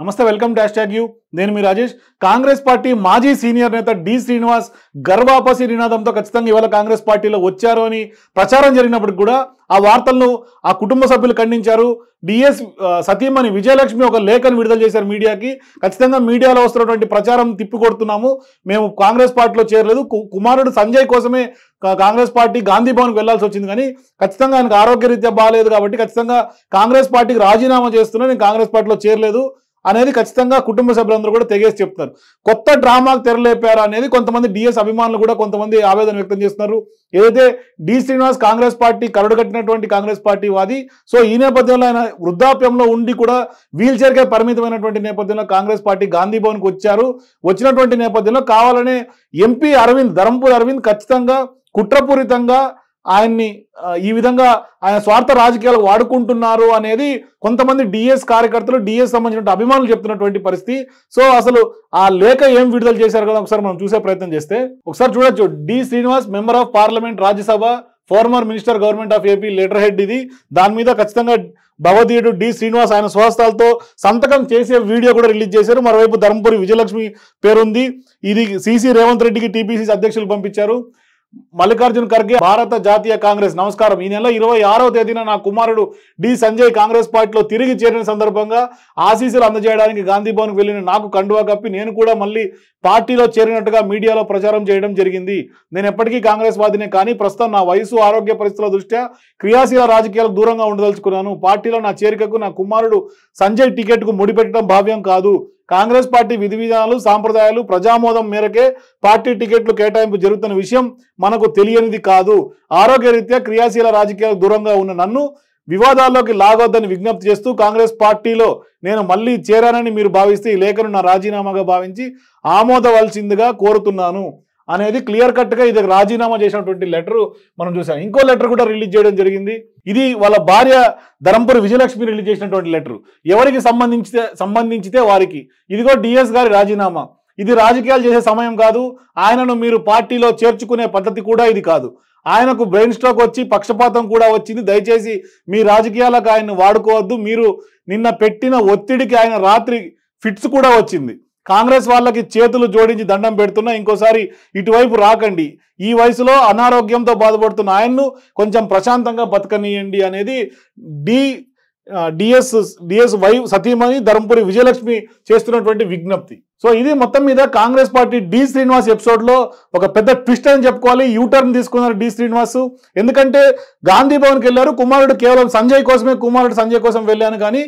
నమస్తే welcome dash tag U నేను మీ రాజేష్ కాంగ్రెస్ పార్టీ మాజీ సీనియర్ నేత డి శ్రీనివాస్ గర్వాపసి నినాదంతో ఖచ్చితంగా ఇవాళ కాంగ్రెస్ పార్టీలో వచ్చారు అని ప్రచారం జరిగినప్పుడు కూడా ఆ వార్తలను ఆ కుటుంబ సభ్యులు ఖండించారు డిఎస్ సతీమణి విజయలక్ష్మి ఒక లేఖను విడుదల చేశారు మీడియాకి ఖచ్చితంగా మీడియాలో వస్తున్నటువంటి ప్రచారం తిప్పికొడుతున్నాము మేము కాంగ్రెస్ పార్టీలో చేరలేదు కుమారుడు సంజయ్ కోసమే కాంగ్రెస్ పార్టీ గాంధీ భవన్కి వెళ్లాల్సి వచ్చింది కానీ ఖచ్చితంగా ఆయనకు ఆరోగ్యరీత్యా బాగాలేదు కాబట్టి ఖచ్చితంగా కాంగ్రెస్ పార్టీకి రాజీనామా చేస్తున్నా నేను కాంగ్రెస్ పార్టీలో చేరలేదు అనేది ఖచ్చితంగా కుటుంబ సభ్యులందరూ కూడా తెగేసి చెప్తున్నారు కొత్త డ్రామాకు తెరలేపారా అనేది కొంతమంది డిఎస్ అభిమానులు కూడా కొంతమంది ఆవేదన వ్యక్తం చేస్తున్నారు ఏదైతే డి శ్రీనివాస్ కాంగ్రెస్ పార్టీ కరుడు కట్టినటువంటి కాంగ్రెస్ పార్టీ వాది సో ఈ నేపథ్యంలో ఆయన వృద్ధాప్యంలో ఉండి కూడా వీల్ చైర్కే పరిమితమైనటువంటి నేపథ్యంలో కాంగ్రెస్ పార్టీ గాంధీ భవన్కి వచ్చారు వచ్చినటువంటి నేపథ్యంలో కావాలనే ఎంపీ అరవింద్ ధరంపూర్ అరవింద్ ఖచ్చితంగా కుట్రపూరితంగా ఆయన్ని ఈ విధంగా ఆయన స్వార్థ రాజకీయాలు వాడుకుంటున్నారు అనేది కొంతమంది డిఎస్ కార్యకర్తలు డిఎస్ సంబంధించిన అభిమానులు చెప్తున్నటువంటి పరిస్థితి సో అసలు ఆ లేఖ ఏం విడుదల చేశారు కదా ఒకసారి మనం చూసే ప్రయత్నం చేస్తే ఒకసారి చూడొచ్చు D Srinivas member of parliament Rajya Sabha former minister government of AP letter head ఇది దాని మీద ఖచ్చితంగా భగవతీయుడు డి శ్రీనివాస్ ఆయన స్వహస్తాలతో సంతకం చేసే వీడియో కూడా రిలీజ్ చేశారు మరోవైపు ధర్మపురి విజయలక్ష్మి పేరుంది ఇది సిసి రేవంత్ రెడ్డికి టీపీసీసీ అధ్యక్షులు పంపించారు మల్లికార్జున్ ఖర్గే భారత జాతీయ కాంగ్రెస్ నమస్కారం ఈ నెల ఇరవై ఆరవ తేదీన నా కుమారుడు డి సంజయ్ కాంగ్రెస్ పార్టీలో తిరిగి చేరిన సందర్భంగా ఆశీసులు అందజేయడానికి గాంధీ భవన్ వెళ్ళిన నాకు కండువా కప్పి నేను కూడా మళ్ళీ పార్టీలో చేరినట్టుగా మీడియాలో ప్రచారం చేయడం జరిగింది నేను ఎప్పటికీ కాంగ్రెస్ వాదినే కానీ ప్రస్తుతం నా వయసు ఆరోగ్య పరిస్థితుల దృష్ట్యా క్రియాశీల రాజకీయాలకు దూరంగా ఉండదలుచుకున్నాను పార్టీలో నా చేరికకు నా కుమారుడు సంజయ్ టికెట్కు ముడిపెట్టడం భావ్యం కాదు కాంగ్రెస్ పార్టీ విధి విధానాలు సాంప్రదాయాలు ప్రజామోదం మేరకే పార్టీ టికెట్లు కేటాయింపు జరుగుతున్న విషయం మనకు తెలియనిది కాదు ఆరోగ్యరీత్యా క్రియాశీల రాజకీయాలకు దూరంగా ఉన్న నన్ను వివాదాల్లోకి లాగొద్దని విజ్ఞప్తి చేస్తూ కాంగ్రెస్ పార్టీలో నేను మళ్ళీ చేరానని మీరు భావిస్తే ఈ లేఖను నా రాజీనామాగా భావించి ఆమోదవలసిందిగా కోరుతున్నాను అనేది క్లియర్ కట్గా ఇది రాజీనామా చేసినటువంటి లెటర్ మనం చూసాం ఇంకో లెటర్ కూడా రిలీజ్ చేయడం జరిగింది ఇది వాళ్ళ భార్య ధరంపూర్ విజయలక్ష్మి రిలీజ్ చేసినటువంటి లెటర్ ఎవరికి సంబంధించితే సంబంధించితే వారికి ఇదిగో డిఎస్ గారి రాజీనామా ఇది రాజకీయాలు చేసే సమయం కాదు ఆయనను మీరు పార్టీలో చేర్చుకునే పద్ధతి కూడా ఇది కాదు ఆయనకు బ్రెయిన్ స్ట్రోక్ వచ్చి పక్షపాతం కూడా వచ్చింది దయచేసి మీ రాజకీయాలకు ఆయన్ని వాడుకోవద్దు మీరు నిన్న పెట్టిన ఒత్తిడికి ఆయన రాత్రి ఫిట్స్ కూడా వచ్చింది కాంగ్రెస్ వాళ్ళకి చేతులు జోడించి దండం పెడుతున్నా ఇంకోసారి ఇటువైపు రాకండి ఈ వయసులో అనారోగ్యంతో బాధపడుతున్న ఆయన్ను కొంచెం ప్రశాంతంగా బతకనీయండి అనేది డి డిఎస్ డిఎస్ వై సతీమణి ధర్మపురి విజయలక్ష్మి చేస్తున్నటువంటి విజ్ఞప్తి సో ఇది మొత్తం మీద కాంగ్రెస్ పార్టీ డి శ్రీనివాస్ ఎపిసోడ్లో ఒక పెద్ద ట్విస్ట్ అని చెప్పుకోవాలి యూటర్న్ తీసుకున్నారు డి శ్రీనివాస్ ఎందుకంటే గాంధీ భవన్కి వెళ్ళారు కుమారుడు కేవలం సంజయ్ కోసమే కుమారుడు సంజయ్ కోసం వెళ్ళాను కానీ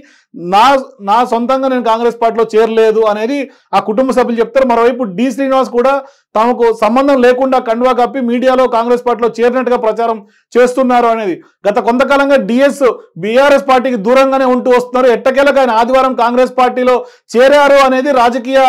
నా నా సొంతంగా నేను కాంగ్రెస్ పార్టీలో చేరలేదు అనేది ఆ కుటుంబ సభ్యులు చెప్తారు మరోవైపు డి శ్రీనివాస్ కూడా తమకు సంబంధం లేకుండా కండువా కప్పి మీడియాలో కాంగ్రెస్ పార్టీలో చేరినట్టుగా ప్రచారం చేస్తున్నారు అనేది గత కొంతకాలంగా డిఎస్ బీఆర్ఎస్ పార్టీకి దూరంగానే ఉంటూ వస్తున్నారు ఎట్టకేలకు ఆయన ఆదివారం కాంగ్రెస్ పార్టీలో చేరారు అనేది రాజకీయ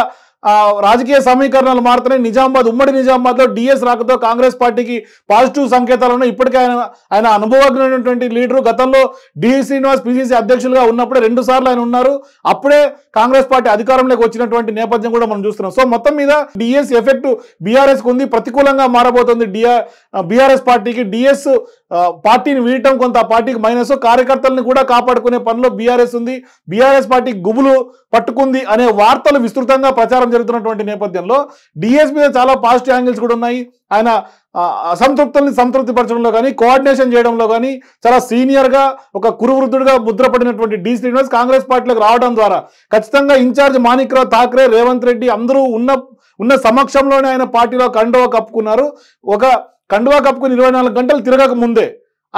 రాజకీయ సమీకరణలు మారుతున్నాయి నిజామాబాద్ ఉమ్మడి లో డిఎస్ రాకతో కాంగ్రెస్ పార్టీకి పాజిటివ్ సంకేతాలను ఇప్పటికే ఆయన ఆయన అనుభవజ్ఞమైనటువంటి లీడరు గతంలో డి శ్రీనివాస్ పిసిసి అధ్యక్షులుగా ఉన్నప్పుడే రెండు సార్లు ఆయన ఉన్నారు అప్పుడే కాంగ్రెస్ పార్టీ అధికారంలోకి వచ్చినటువంటి నేపథ్యం కూడా మనం చూస్తున్నాం సో మొత్తం మీద డిఎస్ ఎఫెక్ట్ బీఆర్ఎస్ ఉంది ప్రతికూలంగా మారబోతుంది డిఆర్ బీఆర్ఎస్ పార్టీకి డిఎస్ పార్టీని వీడటం కొంత ఆ పార్టీకి మైనస్ కార్యకర్తలను కూడా కాపాడుకునే పనిలో బీఆర్ఎస్ ఉంది బీఆర్ఎస్ పార్టీ గుబులు పట్టుకుంది అనే వార్తలు విస్తృతంగా ప్రచారం జరుగుతున్నటువంటి నేపథ్యంలో డిఎస్ మీద చాలా పాజిటివ్ యాంగిల్స్ కూడా ఉన్నాయి ఆయన అసంతృప్తుల్ని సంతృప్తిపరచడంలో కానీ కోఆర్డినేషన్ చేయడంలో కానీ చాలా సీనియర్గా ఒక కురువృద్ధుడిగా ముద్రపడినటువంటి డి శ్రీనివాస్ కాంగ్రెస్ పార్టీలోకి రావడం ద్వారా ఖచ్చితంగా ఇన్ఛార్జ్ మాణిక్రావు ఠాక్రే రేవంత్ రెడ్డి అందరూ ఉన్న ఉన్న సమక్షంలోనే ఆయన పార్టీలో కండువా కప్పుకున్నారు ఒక కండువా కప్పుకుని ఇరవై నాలుగు గంటలు తిరగక ముందే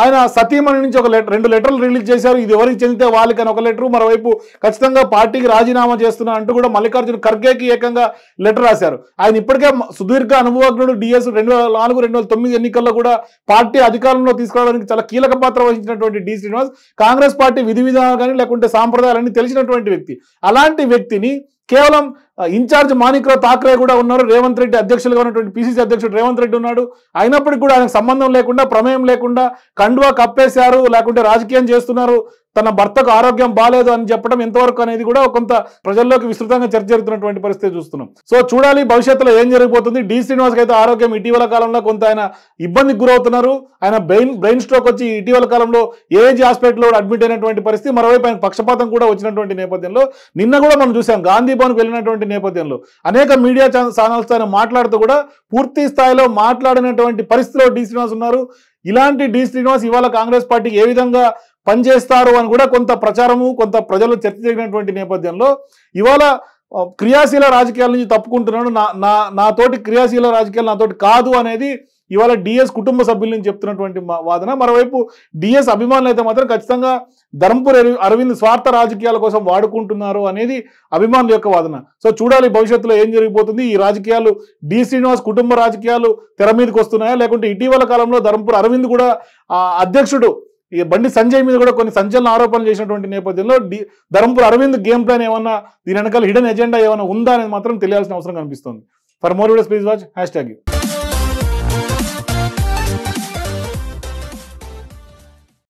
ఆయన సతీమణి నుంచి ఒక లెటర్ రెండు లెటర్లు రిలీజ్ చేశారు ఇది ఎవరికి చెందితే వాళ్ళకని ఒక లెటర్ మరోవైపు ఖచ్చితంగా పార్టీకి రాజీనామా చేస్తున్నా అంటూ కూడా మల్లికార్జున ఖర్గేకి ఏకంగా లెటర్ రాశారు ఆయన ఇప్పటికే సుదీర్ఘ అనుభవజ్ఞుడు డిఎస్ రెండు వేల నాలుగు రెండు వేల తొమ్మిది ఎన్నికల్లో కూడా పార్టీ అధికారంలో తీసుకురావడానికి చాలా కీలక పాత్ర వహించినటువంటి డి శ్రీనివాస్ కాంగ్రెస్ పార్టీ విధి విధానాలు కానీ లేకుంటే సాంప్రదాయాలన్నీ తెలిసినటువంటి వ్యక్తి అలాంటి వ్యక్తిని కేవలం ఇన్ఛార్జ్ మాణిక్రావు ఠాక్రే కూడా ఉన్నారు రేవంత్ రెడ్డి అధ్యక్షులుగా ఉన్నటువంటి పిసిసి అధ్యక్షుడు రేవంత్ రెడ్డి ఉన్నాడు అయినప్పటికీ కూడా ఆయనకు సంబంధం లేకుండా ప్రమేయం లేకుండా కండువా కప్పేశారు లేకుంటే రాజకీయం చేస్తున్నారు తన భర్తకు ఆరోగ్యం బాగాలేదు అని చెప్పడం ఎంతవరకు అనేది కూడా కొంత ప్రజల్లోకి విస్తృతంగా చర్చ జరుగుతున్నటువంటి పరిస్థితి చూస్తున్నాం సో చూడాలి భవిష్యత్తులో ఏం జరిగిపోతుంది డి శ్రీనివాస్ అయితే ఆరోగ్యం ఇటీవల కాలంలో కొంత ఆయన ఇబ్బందికి గురవుతున్నారు ఆయన బ్రెయిన్ బ్రెయిన్ స్ట్రోక్ వచ్చి ఇటీవల కాలంలో ఏజ్ హాస్పిటల్లో అడ్మిట్ అయినటువంటి పరిస్థితి మరోవైపు ఆయన పక్షపాతం కూడా వచ్చినటువంటి నేపథ్యంలో నిన్న కూడా మనం చూసాం గాంధీ భవన్కి వెళ్ళినటువంటి నేపథ్యంలో అనేక మీడియా ఛానల్స్ ఆయన మాట్లాడుతూ కూడా పూర్తి స్థాయిలో మాట్లాడినటువంటి పరిస్థితిలో డి శ్రీనివాస్ ఉన్నారు ఇలాంటి డి శ్రీనివాస్ ఇవాళ కాంగ్రెస్ పార్టీకి ఏ విధంగా పనిచేస్తారు అని కూడా కొంత ప్రచారము కొంత ప్రజలు చర్చ జరిగినటువంటి నేపథ్యంలో ఇవాళ క్రియాశీల రాజకీయాల నుంచి తప్పుకుంటున్నాడు నా నా నాతోటి క్రియాశీల రాజకీయాలు నాతోటి కాదు అనేది ఇవాళ డిఎస్ కుటుంబ సభ్యుల నుంచి చెప్తున్నటువంటి వాదన మరోవైపు డిఎస్ అభిమానులు అయితే మాత్రం ఖచ్చితంగా ధర్మపూర్ అరవింద్ స్వార్థ రాజకీయాల కోసం వాడుకుంటున్నారు అనేది అభిమానుల యొక్క వాదన సో చూడాలి భవిష్యత్తులో ఏం జరిగిపోతుంది ఈ రాజకీయాలు డి శ్రీనివాస్ కుటుంబ రాజకీయాలు తెర మీదకి వస్తున్నాయా లేకుంటే ఇటీవల కాలంలో ధర్మపూర్ అరవింద్ కూడా అధ్యక్షుడు ఈ బండి సంజయ్ మీద కూడా కొన్ని సంచలన ఆరోపణలు చేసినటువంటి నేపథ్యంలో ధర్మపుర అరవింద్ గేమ్ ప్లాన్ ఏమన్నా దీని వెనకాల హిడెన్ ఎజెండా ఏమైనా ఉందా అనేది మాత్రం తెలియాల్సిన అవసరం కనిపిస్తుంది for more videos please watch hashtag you